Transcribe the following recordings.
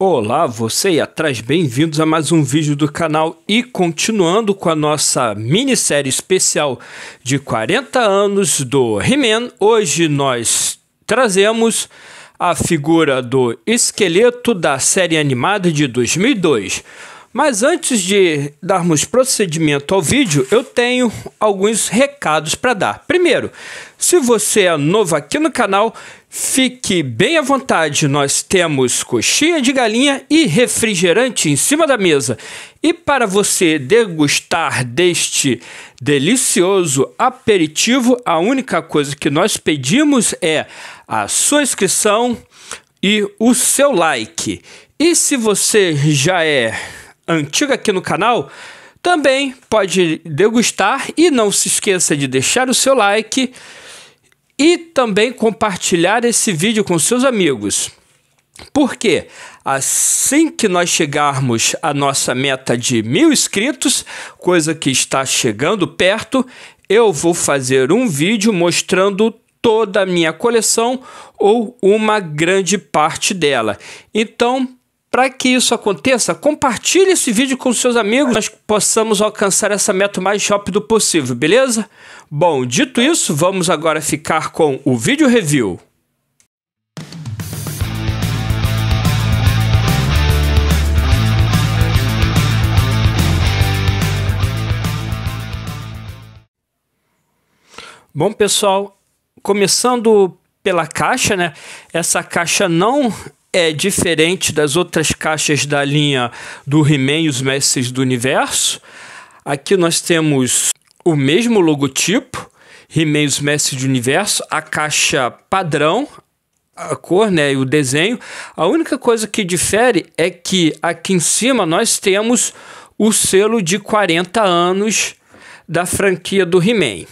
Olá, você e atrás, bem-vindos a mais um vídeo do canal e continuando com a nossa minissérie especial de 40 anos do He-Man, hoje nós trazemos a figura do esqueleto da série animada de 2002. Mas antes de darmos procedimento ao vídeo, eu tenho alguns recados para dar. Primeiro, se você é novo aqui no canal, Fique bem à vontade, nós temos coxinha de galinha e refrigerante em cima da mesa. E para você degustar deste delicioso aperitivo, a única coisa que nós pedimos é a sua inscrição e o seu like. E se você já é antigo aqui no canal, também pode degustar e não se esqueça de deixar o seu like e também compartilhar esse vídeo com seus amigos. Porque assim que nós chegarmos à nossa meta de mil inscritos, coisa que está chegando perto, eu vou fazer um vídeo mostrando toda a minha coleção ou uma grande parte dela. Então, para que isso aconteça, compartilhe esse vídeo com seus amigos, nós possamos alcançar essa meta o mais rápido possível, beleza? Bom, dito isso, vamos agora ficar com o vídeo review. Bom, pessoal, começando pela caixa, né? Essa caixa não é diferente das outras caixas da linha do He-Man e os Mestres do Universo. Aqui nós temos o mesmo logotipo, He-Man e os Mestres do Universo, a caixa padrão, a cor né, e o desenho. A única coisa que difere é que aqui em cima nós temos o selo de 40 anos da franquia do He-Man.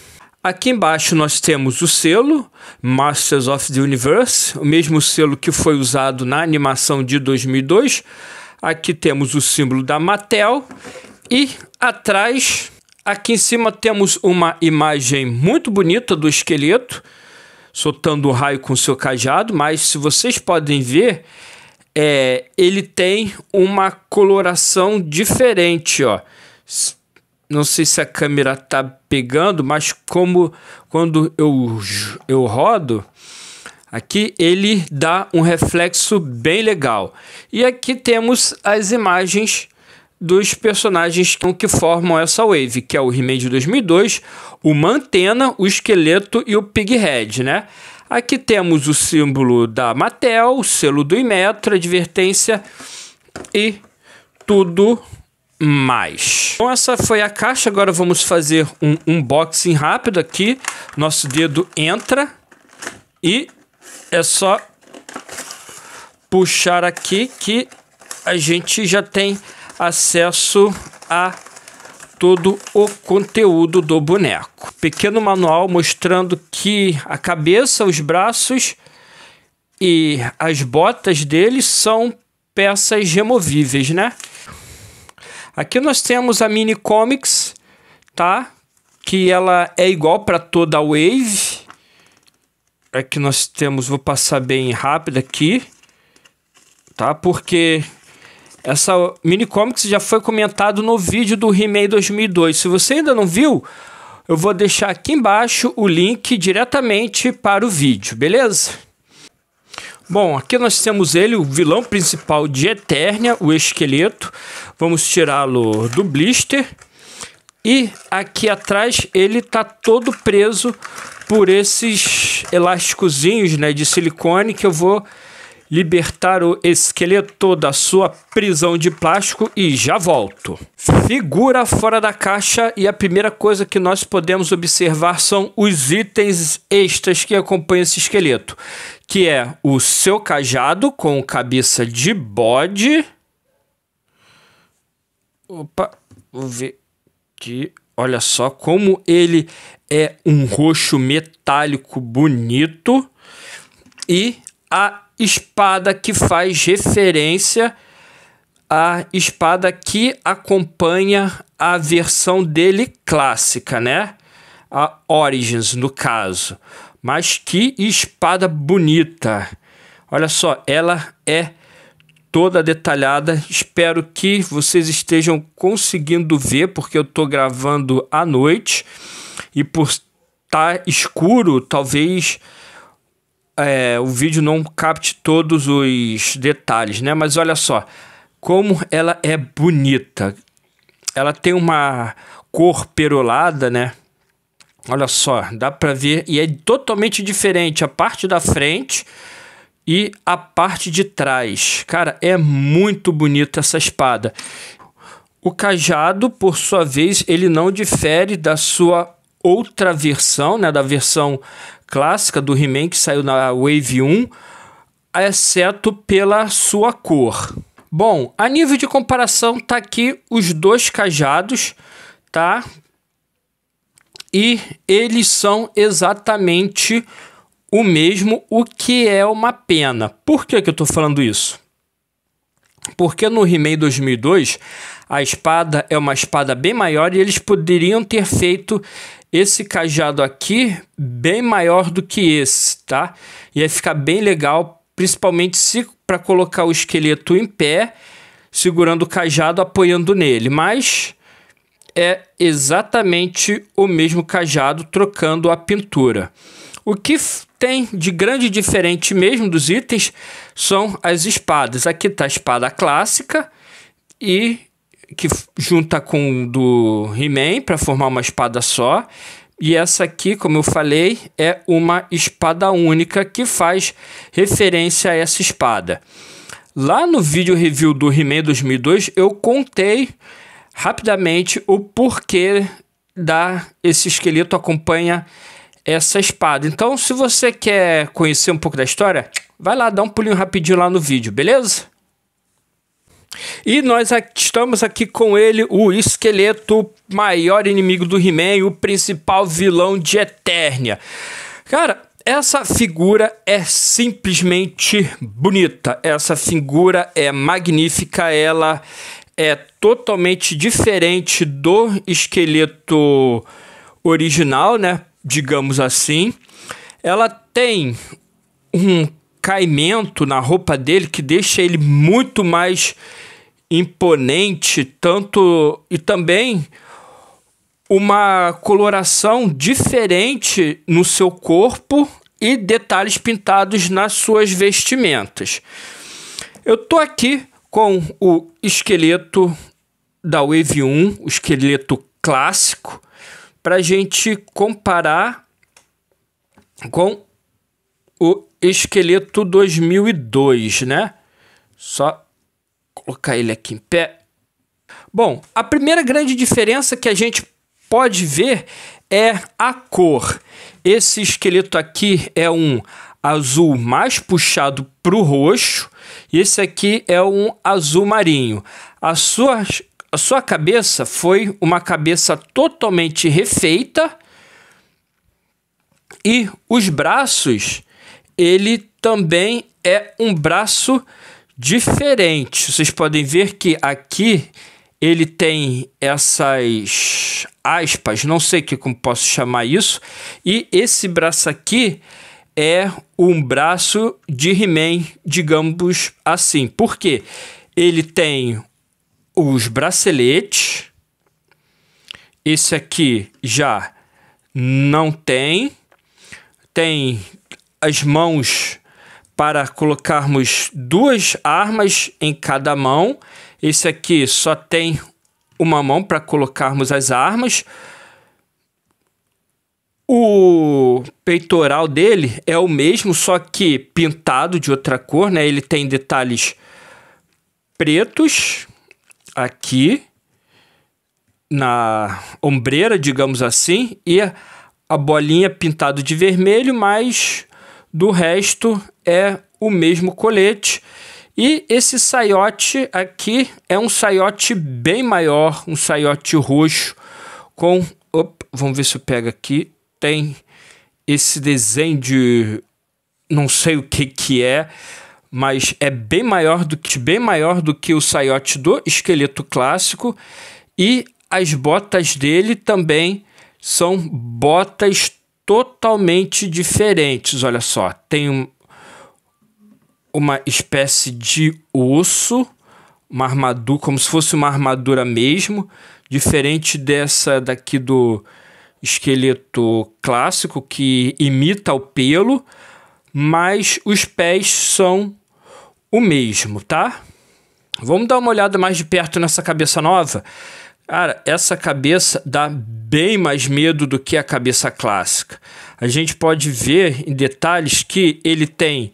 Aqui embaixo nós temos o selo Masters of the Universe, o mesmo selo que foi usado na animação de 2002. Aqui temos o símbolo da Mattel e atrás, aqui em cima temos uma imagem muito bonita do esqueleto soltando o raio com seu cajado, mas se vocês podem ver, é, ele tem uma coloração diferente, ó não sei se a câmera tá pegando, mas como quando eu, eu rodo aqui, ele dá um reflexo bem legal. E aqui temos as imagens dos personagens que formam essa wave, que é o He-Man de 2002, o Mantena, o Esqueleto e o Pighead, né? Aqui temos o símbolo da Mattel, o selo do Imetro, advertência e tudo mais. Então essa foi a caixa, agora vamos fazer um unboxing rápido aqui. Nosso dedo entra e é só puxar aqui que a gente já tem acesso a todo o conteúdo do boneco. Pequeno manual mostrando que a cabeça, os braços e as botas dele são peças removíveis, né? Aqui nós temos a Mini Comics, tá? Que ela é igual para toda a Wave. Aqui nós temos, vou passar bem rápido aqui, tá? Porque essa Mini Comics já foi comentado no vídeo do Remake 2002. Se você ainda não viu, eu vou deixar aqui embaixo o link diretamente para o vídeo, beleza? Bom, aqui nós temos ele, o vilão principal de Eternia, o esqueleto. Vamos tirá-lo do blister. E aqui atrás ele tá todo preso por esses elásticozinhos, né, de silicone que eu vou libertar o esqueleto da sua prisão de plástico e já volto. Figura fora da caixa e a primeira coisa que nós podemos observar são os itens extras que acompanham esse esqueleto, que é o seu cajado com cabeça de bode. Opa, vou ver aqui. Olha só como ele é um roxo metálico bonito e a espada que faz referência à espada que acompanha a versão dele clássica, né? A Origins, no caso. Mas que espada bonita! Olha só, ela é toda detalhada. Espero que vocês estejam conseguindo ver, porque eu estou gravando à noite e por estar tá escuro, talvez é, o vídeo não capte todos os detalhes, né? Mas olha só, como ela é bonita. Ela tem uma cor perolada, né? Olha só, dá para ver e é totalmente diferente a parte da frente e a parte de trás. Cara, é muito bonita essa espada. O cajado, por sua vez, ele não difere da sua outra versão, né, da versão clássica do He-Man que saiu na Wave 1, exceto pela sua cor. Bom, a nível de comparação tá aqui os dois cajados, tá? E eles são exatamente o mesmo, o que é uma pena. Por que, que eu estou falando isso? Porque no He-Man 2002 a espada é uma espada bem maior e eles poderiam ter feito esse cajado aqui bem maior do que esse, tá? Ia ficar bem legal, principalmente se para colocar o esqueleto em pé, segurando o cajado, apoiando nele, mas é exatamente o mesmo cajado trocando a pintura. O que tem de grande diferente mesmo dos itens são as espadas. Aqui está a espada clássica e que junta com o do He-Man para formar uma espada só. E essa aqui, como eu falei, é uma espada única que faz referência a essa espada. Lá no vídeo review do He-Man 2002, eu contei rapidamente o porquê da esse esqueleto acompanha essa espada. Então, se você quer conhecer um pouco da história, vai lá dar um pulinho rapidinho lá no vídeo, beleza? E nós estamos aqui com ele, o esqueleto maior inimigo do He-Man, o principal vilão de Eternia. Cara, essa figura é simplesmente bonita. Essa figura é magnífica, ela é totalmente diferente do esqueleto original, né? Digamos assim. Ela tem um caimento na roupa dele que deixa ele muito mais imponente, tanto e também uma coloração diferente no seu corpo e detalhes pintados nas suas vestimentas. Eu tô aqui com o esqueleto da Wave 1, o esqueleto clássico, para gente comparar com o esqueleto 2002, né? Só colocar ele aqui em pé. Bom, a primeira grande diferença que a gente pode ver é a cor. Esse esqueleto aqui é um azul mais puxado para o roxo, e esse aqui é um azul marinho. A sua, a sua cabeça foi uma cabeça totalmente refeita, e os braços, ele também é um braço diferente. Vocês podem ver que aqui ele tem essas aspas, não sei que como posso chamar isso, e esse braço aqui é um braço de He-Man, digamos assim. Por quê? Ele tem os braceletes. Esse aqui já não tem. Tem as mãos para colocarmos duas armas em cada mão. Esse aqui só tem uma mão para colocarmos as armas. O peitoral dele é o mesmo, só que pintado de outra cor, né? Ele tem detalhes pretos aqui na ombreira, digamos assim, e a bolinha pintado de vermelho, mas do resto é o mesmo colete. E esse saiote aqui é um saiote bem maior, um saiote roxo com, op, vamos ver se eu pego aqui, tem esse desenho de não sei o que que é, mas é bem maior do que bem maior do que o saiote do esqueleto clássico e as botas dele também são botas totalmente diferentes. Olha só, tem um, uma espécie de osso, uma armadura, como se fosse uma armadura mesmo, diferente dessa daqui do esqueleto clássico que imita o pelo, mas os pés são o mesmo, tá? Vamos dar uma olhada mais de perto nessa cabeça nova. Cara, essa cabeça dá bem mais medo do que a cabeça clássica. A gente pode ver em detalhes que ele tem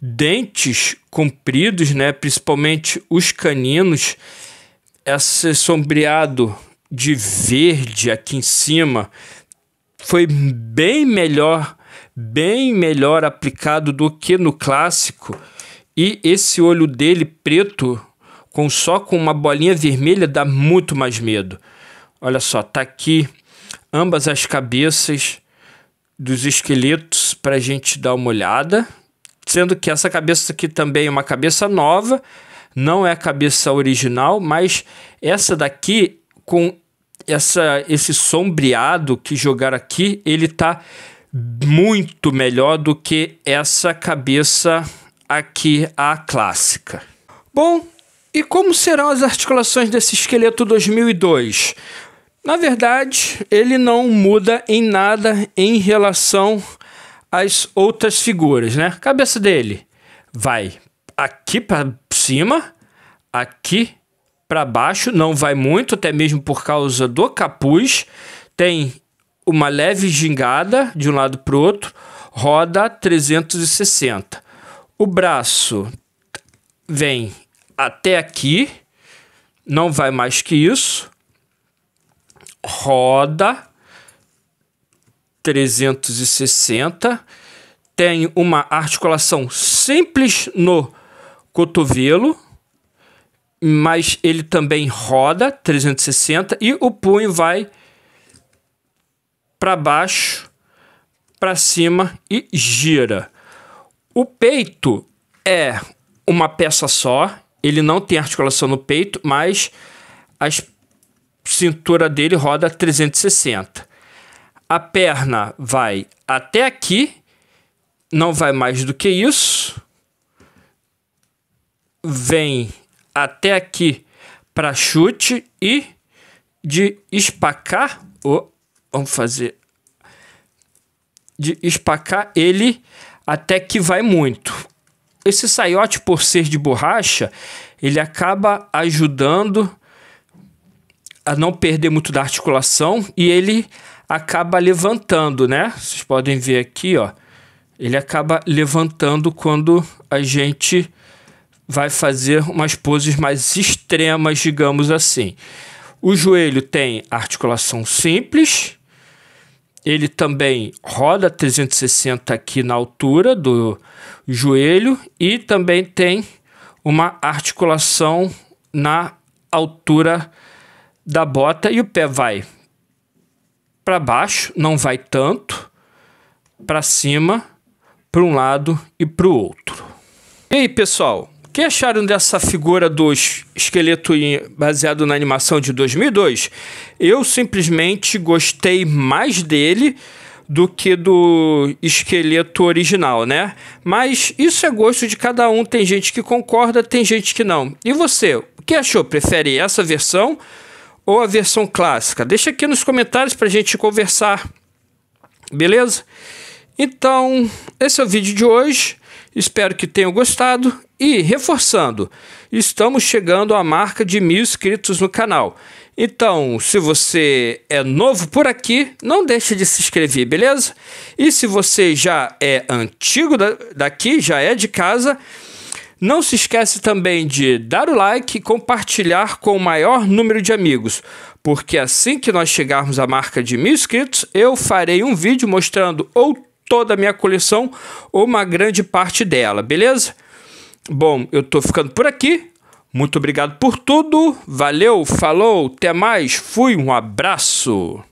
dentes compridos, né, principalmente os caninos, esse sombreado de verde aqui em cima foi bem melhor, bem melhor aplicado do que no clássico. E esse olho dele preto com só com uma bolinha vermelha dá muito mais medo. Olha só, tá aqui ambas as cabeças dos esqueletos para a gente dar uma olhada, sendo que essa cabeça aqui também é uma cabeça nova, não é a cabeça original, mas essa daqui com essa esse sombreado que jogar aqui, ele tá muito melhor do que essa cabeça aqui a clássica. Bom, e como serão as articulações desse esqueleto 2002? Na verdade, ele não muda em nada em relação às outras figuras, né? cabeça dele vai aqui para cima, aqui para baixo, não vai muito, até mesmo por causa do capuz. Tem uma leve gingada de um lado para o outro, roda 360. O braço vem até aqui, não vai mais que isso. Roda 360, tem uma articulação simples no cotovelo, mas ele também roda 360 e o punho vai para baixo, para cima e gira. O peito é uma peça só, ele não tem articulação no peito, mas a cintura dele roda 360. A perna vai até aqui, não vai mais do que isso. Vem até aqui para chute e de espacar, oh, vamos fazer de espacar ele até que vai muito esse saiote, por ser de borracha, ele acaba ajudando a não perder muito da articulação e ele acaba levantando, né? Vocês podem ver aqui, ó. Ele acaba levantando quando a gente vai fazer umas poses mais extremas, digamos assim. O joelho tem articulação simples, ele também roda 360 aqui na altura do joelho e também tem uma articulação na altura da bota e o pé vai para baixo, não vai tanto, para cima, para um lado e para o outro. E aí, pessoal, que acharam dessa figura do esqueleto baseado na animação de 2002? Eu simplesmente gostei mais dele do que do esqueleto original, né? Mas isso é gosto de cada um. Tem gente que concorda, tem gente que não. E você, o que achou? Prefere essa versão ou a versão clássica? Deixa aqui nos comentários para a gente conversar, beleza? Então, esse é o vídeo de hoje. Espero que tenham gostado e, reforçando, estamos chegando à marca de mil inscritos no canal. Então, se você é novo por aqui, não deixe de se inscrever, beleza? E se você já é antigo daqui, já é de casa, não se esquece também de dar o like e compartilhar com o maior número de amigos, porque assim que nós chegarmos à marca de mil inscritos, eu farei um vídeo mostrando outro toda a minha coleção ou uma grande parte dela, beleza? Bom, eu tô ficando por aqui. Muito obrigado por tudo. Valeu, falou, até mais. Fui, um abraço.